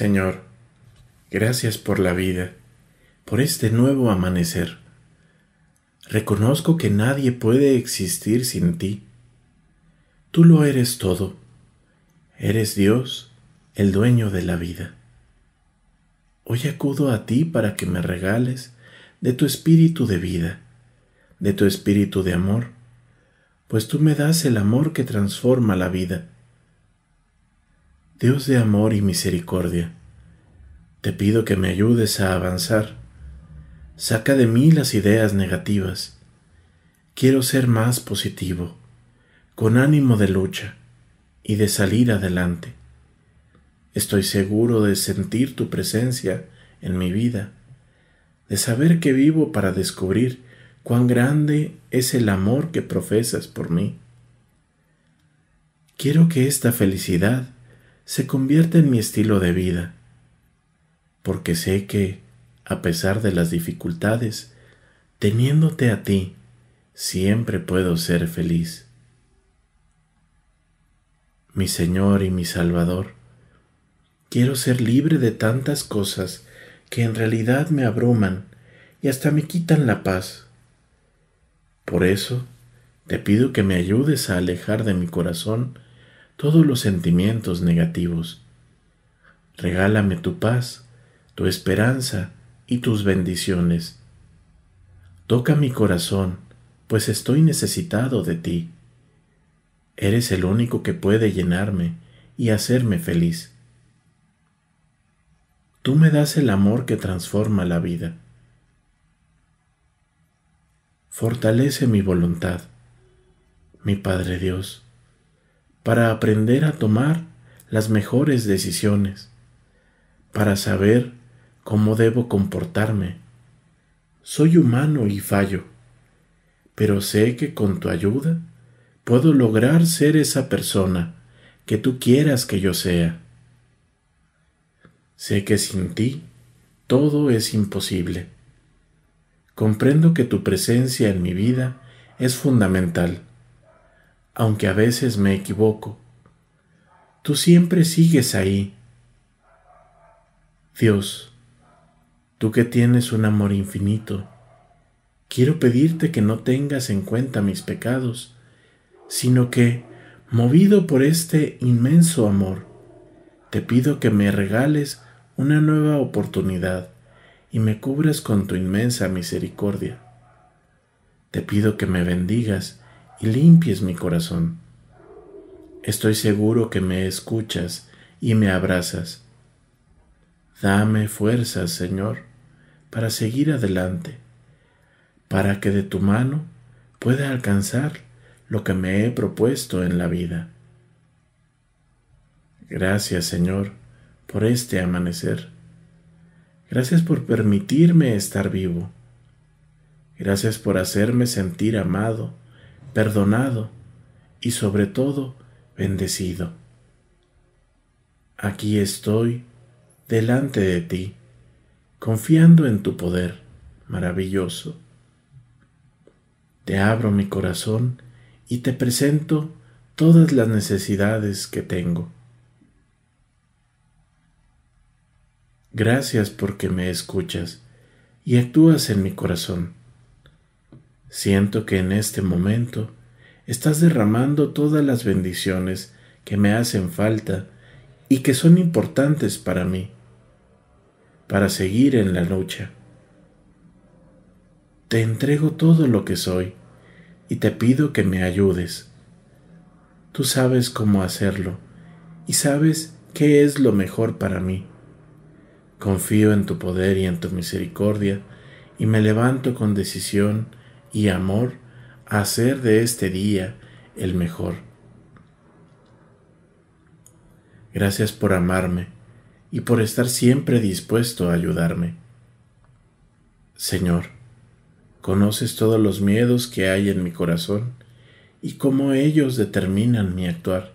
Señor, gracias por la vida, por este nuevo amanecer. Reconozco que nadie puede existir sin ti. Tú lo eres todo. Eres Dios, el dueño de la vida. Hoy acudo a ti para que me regales de tu espíritu de vida, de tu espíritu de amor, pues tú me das el amor que transforma la vida. Dios de amor y misericordia, te pido que me ayudes a avanzar. Saca de mí las ideas negativas. Quiero ser más positivo, con ánimo de lucha y de salir adelante. Estoy seguro de sentir tu presencia en mi vida, de saber que vivo para descubrir cuán grande es el amor que profesas por mí. Quiero que esta felicidad se convierta en mi estilo de vida porque sé que, a pesar de las dificultades, teniéndote a ti, siempre puedo ser feliz. Mi Señor y mi Salvador, quiero ser libre de tantas cosas que en realidad me abruman y hasta me quitan la paz. Por eso, te pido que me ayudes a alejar de mi corazón todos los sentimientos negativos. Regálame tu paz tu esperanza y tus bendiciones. Toca mi corazón, pues estoy necesitado de ti. Eres el único que puede llenarme y hacerme feliz. Tú me das el amor que transforma la vida. Fortalece mi voluntad, mi Padre Dios, para aprender a tomar las mejores decisiones, para saber cómo debo comportarme. Soy humano y fallo, pero sé que con tu ayuda puedo lograr ser esa persona que tú quieras que yo sea. Sé que sin ti todo es imposible. Comprendo que tu presencia en mi vida es fundamental, aunque a veces me equivoco. Tú siempre sigues ahí. Dios, tú que tienes un amor infinito, quiero pedirte que no tengas en cuenta mis pecados, sino que, movido por este inmenso amor, te pido que me regales una nueva oportunidad y me cubras con tu inmensa misericordia. Te pido que me bendigas y limpies mi corazón. Estoy seguro que me escuchas y me abrazas. Dame fuerzas, Señor para seguir adelante, para que de tu mano pueda alcanzar lo que me he propuesto en la vida. Gracias Señor por este amanecer. Gracias por permitirme estar vivo. Gracias por hacerme sentir amado, perdonado y sobre todo bendecido. Aquí estoy delante de ti confiando en tu poder maravilloso. Te abro mi corazón y te presento todas las necesidades que tengo. Gracias porque me escuchas y actúas en mi corazón. Siento que en este momento estás derramando todas las bendiciones que me hacen falta y que son importantes para mí para seguir en la lucha. Te entrego todo lo que soy y te pido que me ayudes. Tú sabes cómo hacerlo y sabes qué es lo mejor para mí. Confío en tu poder y en tu misericordia y me levanto con decisión y amor a hacer de este día el mejor. Gracias por amarme y por estar siempre dispuesto a ayudarme. Señor, conoces todos los miedos que hay en mi corazón y cómo ellos determinan mi actuar.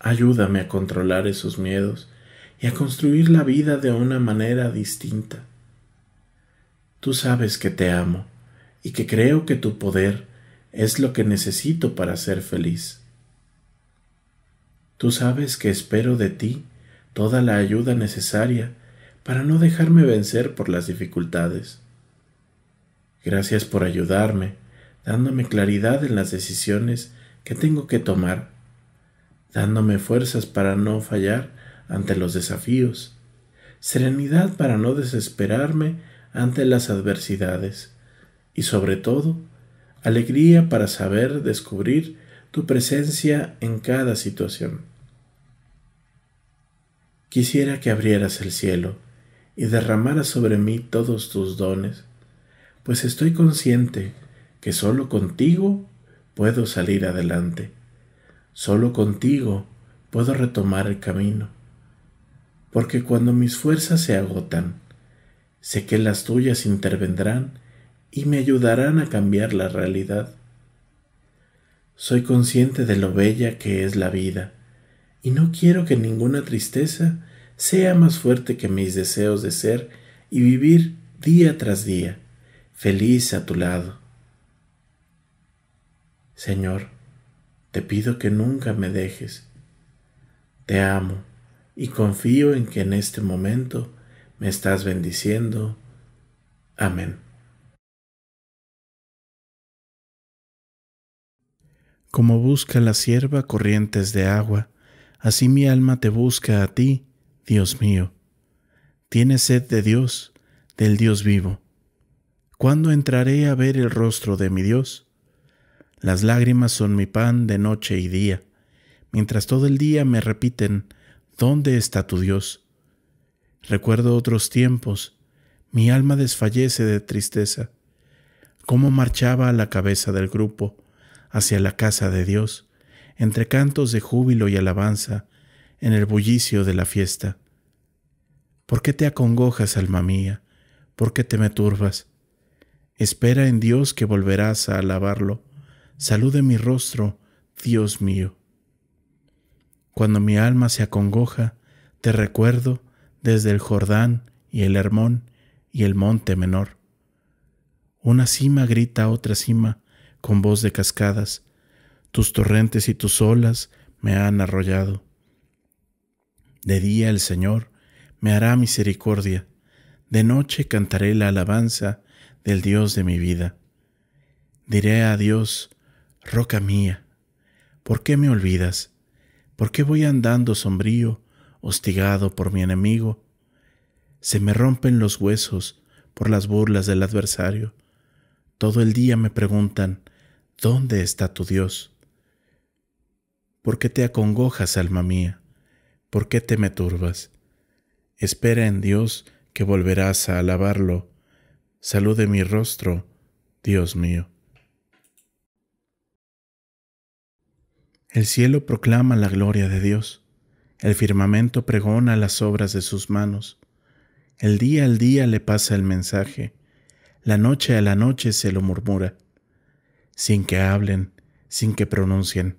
Ayúdame a controlar esos miedos y a construir la vida de una manera distinta. Tú sabes que te amo y que creo que tu poder es lo que necesito para ser feliz. Tú sabes que espero de ti toda la ayuda necesaria para no dejarme vencer por las dificultades. Gracias por ayudarme, dándome claridad en las decisiones que tengo que tomar, dándome fuerzas para no fallar ante los desafíos, serenidad para no desesperarme ante las adversidades y sobre todo, alegría para saber descubrir tu presencia en cada situación. Quisiera que abrieras el cielo y derramaras sobre mí todos tus dones, pues estoy consciente que solo contigo puedo salir adelante, solo contigo puedo retomar el camino, porque cuando mis fuerzas se agotan, sé que las tuyas intervendrán y me ayudarán a cambiar la realidad. Soy consciente de lo bella que es la vida, y no quiero que ninguna tristeza sea más fuerte que mis deseos de ser y vivir día tras día, feliz a tu lado. Señor, te pido que nunca me dejes. Te amo y confío en que en este momento me estás bendiciendo. Amén. Como busca la sierva corrientes de agua, Así mi alma te busca a ti, Dios mío. Tienes sed de Dios, del Dios vivo. ¿Cuándo entraré a ver el rostro de mi Dios? Las lágrimas son mi pan de noche y día, mientras todo el día me repiten, ¿dónde está tu Dios? Recuerdo otros tiempos, mi alma desfallece de tristeza, cómo marchaba a la cabeza del grupo hacia la casa de Dios, entre cantos de júbilo y alabanza, en el bullicio de la fiesta. ¿Por qué te acongojas, alma mía? ¿Por qué te me turbas? Espera en Dios que volverás a alabarlo. Salude mi rostro, Dios mío. Cuando mi alma se acongoja, te recuerdo desde el Jordán y el Hermón y el Monte Menor. Una cima grita a otra cima con voz de cascadas, tus torrentes y tus olas me han arrollado. De día el Señor me hará misericordia, de noche cantaré la alabanza del Dios de mi vida. Diré a Dios, Roca mía, ¿por qué me olvidas? ¿Por qué voy andando sombrío, hostigado por mi enemigo? Se me rompen los huesos por las burlas del adversario. Todo el día me preguntan, ¿dónde está tu Dios? ¿Por qué te acongojas, alma mía? ¿Por qué te me turbas? Espera en Dios que volverás a alabarlo. Salude mi rostro, Dios mío. El cielo proclama la gloria de Dios. El firmamento pregona las obras de sus manos. El día al día le pasa el mensaje. La noche a la noche se lo murmura. Sin que hablen, sin que pronuncien,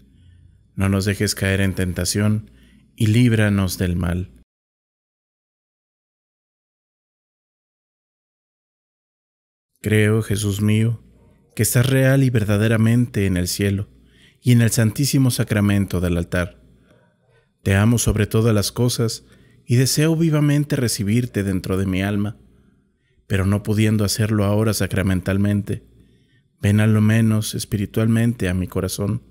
no nos dejes caer en tentación, y líbranos del mal. Creo, Jesús mío, que estás real y verdaderamente en el cielo y en el santísimo sacramento del altar. Te amo sobre todas las cosas y deseo vivamente recibirte dentro de mi alma, pero no pudiendo hacerlo ahora sacramentalmente, ven a lo menos espiritualmente a mi corazón